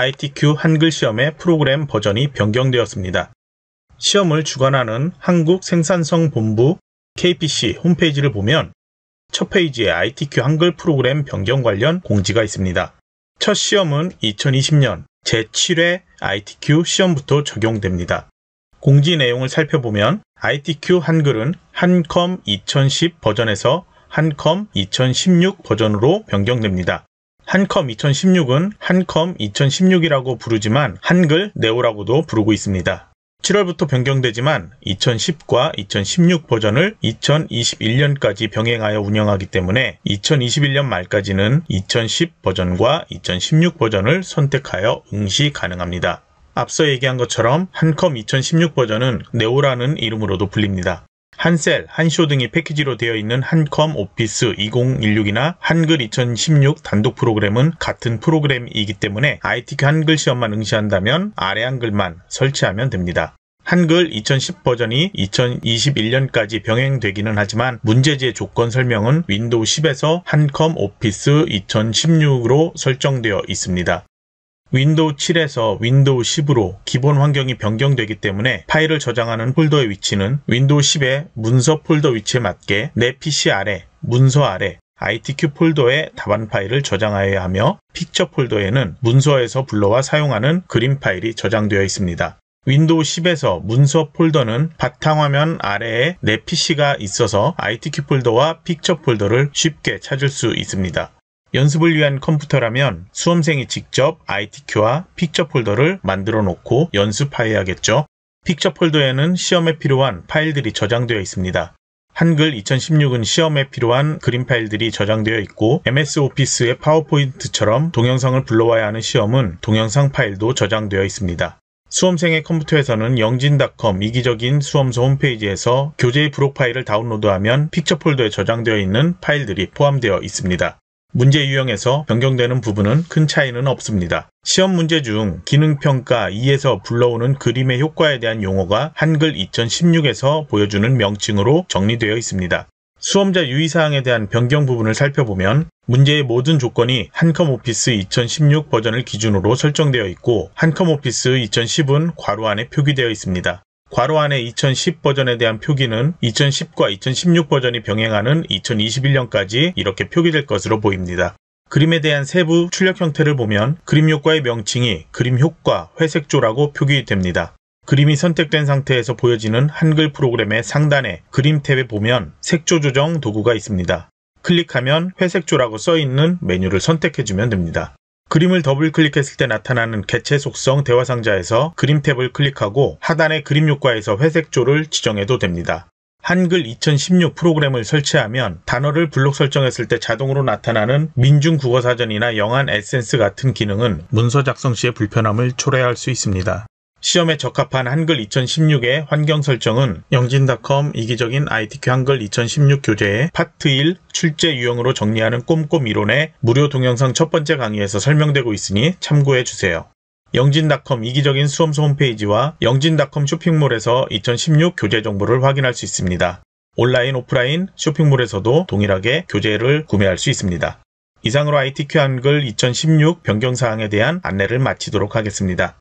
ITQ 한글 시험의 프로그램 버전이 변경되었습니다. 시험을 주관하는 한국생산성본부 KPC 홈페이지를 보면 첫 페이지에 ITQ 한글 프로그램 변경 관련 공지가 있습니다. 첫 시험은 2020년 제7회 ITQ 시험부터 적용됩니다. 공지 내용을 살펴보면 ITQ 한글은 한컴 2010 버전에서 한컴 2016 버전으로 변경됩니다. 한컴 2016은 한컴 2016이라고 부르지만 한글 네오라고도 부르고 있습니다. 7월부터 변경되지만 2010과 2016 버전을 2021년까지 병행하여 운영하기 때문에 2021년 말까지는 2010 버전과 2016 버전을 선택하여 응시 가능합니다. 앞서 얘기한 것처럼 한컴 2016 버전은 네오라는 이름으로도 불립니다. 한셀, 한쇼 등이 패키지로 되어 있는 한컴 오피스 2016이나 한글 2016 단독 프로그램은 같은 프로그램이기 때문에 ITQ 한글 시험만 응시한다면 아래 한글만 설치하면 됩니다. 한글 2010 버전이 2021년까지 병행되기는 하지만 문제지의 조건 설명은 윈도우 10에서 한컴 오피스 2016으로 설정되어 있습니다. 윈도우 7에서 윈도우 10으로 기본 환경이 변경되기 때문에 파일을 저장하는 폴더의 위치는 윈도우 10의 문서 폴더 위치에 맞게 내 PC 아래, 문서 아래, ITQ 폴더에 답안 파일을 저장하여야 하며 픽처 폴더에는 문서에서 불러와 사용하는 그림 파일이 저장되어 있습니다. 윈도우 10에서 문서 폴더는 바탕화면 아래에 내 PC가 있어서 ITQ 폴더와 픽처 폴더를 쉽게 찾을 수 있습니다. 연습을 위한 컴퓨터라면 수험생이 직접 ITQ와 픽처 폴더를 만들어 놓고 연습하여야겠죠. 픽처 폴더에는 시험에 필요한 파일들이 저장되어 있습니다. 한글 2016은 시험에 필요한 그림 파일들이 저장되어 있고 MS 오피스의 파워포인트처럼 동영상을 불러와야 하는 시험은 동영상 파일도 저장되어 있습니다. 수험생의 컴퓨터에서는 영진닷컴 이기적인 수험소 홈페이지에서 교재의 브록 파일을 다운로드하면 픽처 폴더에 저장되어 있는 파일들이 포함되어 있습니다. 문제 유형에서 변경되는 부분은 큰 차이는 없습니다. 시험 문제 중 기능평가 2에서 불러오는 그림의 효과에 대한 용어가 한글 2016에서 보여주는 명칭으로 정리되어 있습니다. 수험자 유의사항에 대한 변경 부분을 살펴보면 문제의 모든 조건이 한컴 오피스 2016 버전을 기준으로 설정되어 있고 한컴 오피스 2010은 괄호 안에 표기되어 있습니다. 괄호 안에 2010 버전에 대한 표기는 2010과 2016 버전이 병행하는 2021년까지 이렇게 표기될 것으로 보입니다. 그림에 대한 세부 출력 형태를 보면 그림 효과의 명칭이 그림 효과 회색조라고 표기됩니다. 그림이 선택된 상태에서 보여지는 한글 프로그램의 상단에 그림 탭에 보면 색조 조정 도구가 있습니다. 클릭하면 회색조라고 써있는 메뉴를 선택해주면 됩니다. 그림을 더블 클릭했을 때 나타나는 개체 속성 대화 상자에서 그림 탭을 클릭하고 하단의 그림 효과에서 회색 조를 지정해도 됩니다. 한글 2016 프로그램을 설치하면 단어를 블록 설정했을 때 자동으로 나타나는 민중 국어사전이나 영안 에센스 같은 기능은 문서 작성 시의 불편함을 초래할 수 있습니다. 시험에 적합한 한글 2016의 환경 설정은 영진닷컴 이기적인 ITQ 한글 2016 교재의 파트 1 출제 유형으로 정리하는 꼼꼼 이론의 무료 동영상 첫 번째 강의에서 설명되고 있으니 참고해 주세요. 영진닷컴 이기적인 수험소 홈페이지와 영진닷컴 쇼핑몰에서 2016 교재 정보를 확인할 수 있습니다. 온라인, 오프라인 쇼핑몰에서도 동일하게 교재를 구매할 수 있습니다. 이상으로 ITQ 한글 2016 변경사항에 대한 안내를 마치도록 하겠습니다.